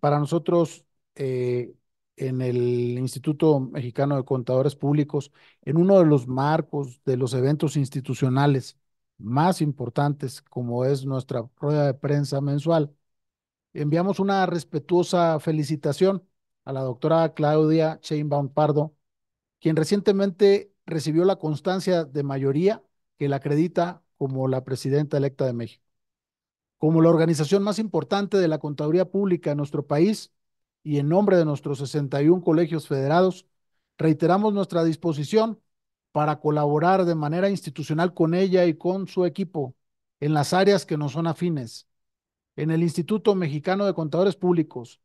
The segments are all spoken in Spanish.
para nosotros eh, en el Instituto Mexicano de Contadores Públicos, en uno de los marcos de los eventos institucionales más importantes, como es nuestra rueda de prensa mensual, enviamos una respetuosa felicitación a la doctora Claudia Chainbaum Pardo, quien recientemente recibió la constancia de mayoría que la acredita como la presidenta electa de México como la organización más importante de la contaduría pública en nuestro país y en nombre de nuestros 61 colegios federados, reiteramos nuestra disposición para colaborar de manera institucional con ella y con su equipo en las áreas que nos son afines. En el Instituto Mexicano de Contadores Públicos,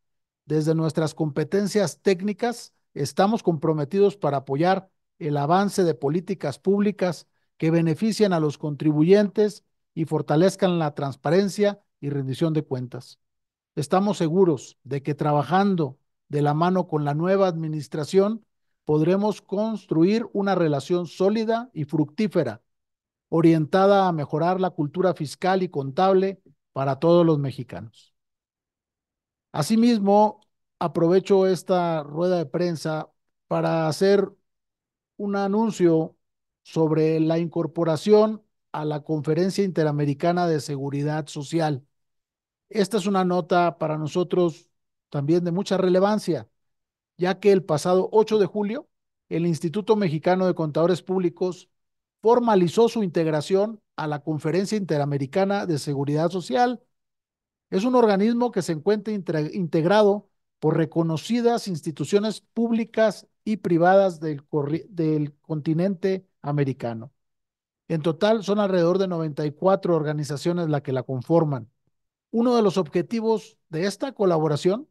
desde nuestras competencias técnicas, estamos comprometidos para apoyar el avance de políticas públicas que beneficien a los contribuyentes y fortalezcan la transparencia y rendición de cuentas. Estamos seguros de que trabajando de la mano con la nueva administración podremos construir una relación sólida y fructífera, orientada a mejorar la cultura fiscal y contable para todos los mexicanos. Asimismo, aprovecho esta rueda de prensa para hacer un anuncio sobre la incorporación a la Conferencia Interamericana de Seguridad Social. Esta es una nota para nosotros también de mucha relevancia, ya que el pasado 8 de julio, el Instituto Mexicano de Contadores Públicos formalizó su integración a la Conferencia Interamericana de Seguridad Social. Es un organismo que se encuentra integrado por reconocidas instituciones públicas y privadas del, del continente americano. En total son alrededor de 94 organizaciones las que la conforman. Uno de los objetivos de esta colaboración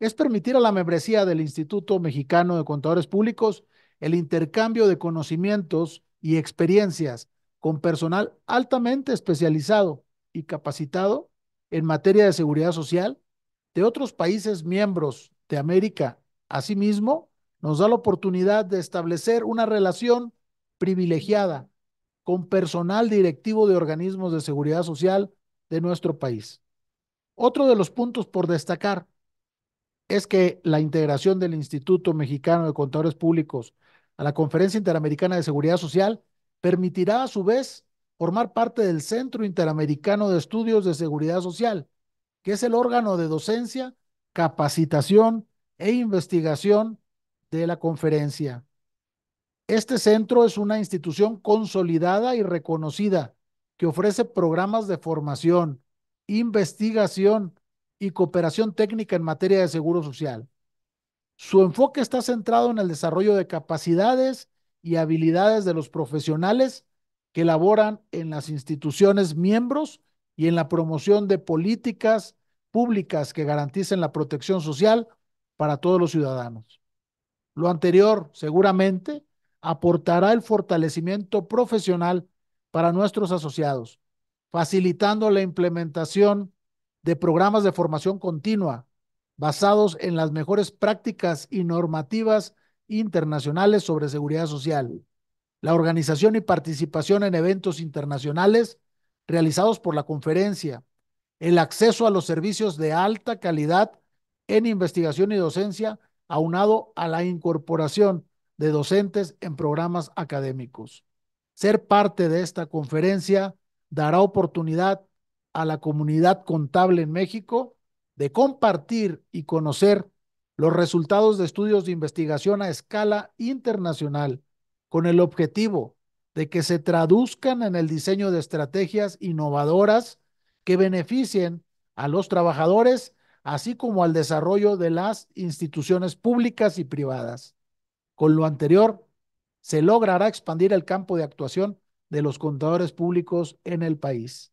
es permitir a la membresía del Instituto Mexicano de Contadores Públicos el intercambio de conocimientos y experiencias con personal altamente especializado y capacitado en materia de seguridad social de otros países miembros de América. Asimismo, nos da la oportunidad de establecer una relación privilegiada con personal directivo de organismos de seguridad social de nuestro país. Otro de los puntos por destacar es que la integración del Instituto Mexicano de Contadores Públicos a la Conferencia Interamericana de Seguridad Social permitirá a su vez formar parte del Centro Interamericano de Estudios de Seguridad Social, que es el órgano de docencia, capacitación e investigación de la conferencia. Este centro es una institución consolidada y reconocida que ofrece programas de formación, investigación y cooperación técnica en materia de seguro social. Su enfoque está centrado en el desarrollo de capacidades y habilidades de los profesionales que laboran en las instituciones miembros y en la promoción de políticas públicas que garanticen la protección social para todos los ciudadanos. Lo anterior, seguramente, aportará el fortalecimiento profesional para nuestros asociados, facilitando la implementación de programas de formación continua basados en las mejores prácticas y normativas internacionales sobre seguridad social, la organización y participación en eventos internacionales realizados por la conferencia, el acceso a los servicios de alta calidad en investigación y docencia, aunado a la incorporación de docentes en programas académicos. Ser parte de esta conferencia dará oportunidad a la comunidad contable en México de compartir y conocer los resultados de estudios de investigación a escala internacional con el objetivo de que se traduzcan en el diseño de estrategias innovadoras que beneficien a los trabajadores, así como al desarrollo de las instituciones públicas y privadas. Con lo anterior, se logrará expandir el campo de actuación de los contadores públicos en el país.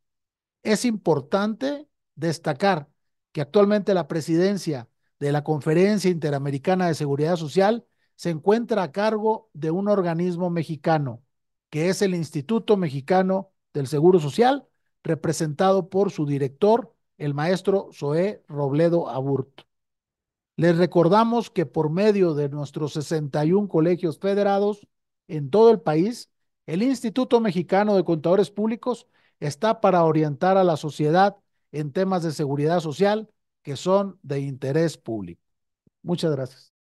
Es importante destacar que actualmente la presidencia de la Conferencia Interamericana de Seguridad Social se encuentra a cargo de un organismo mexicano, que es el Instituto Mexicano del Seguro Social, representado por su director, el maestro Zoé Robledo Aburto. Les recordamos que por medio de nuestros 61 colegios federados en todo el país, el Instituto Mexicano de Contadores Públicos está para orientar a la sociedad en temas de seguridad social que son de interés público. Muchas gracias.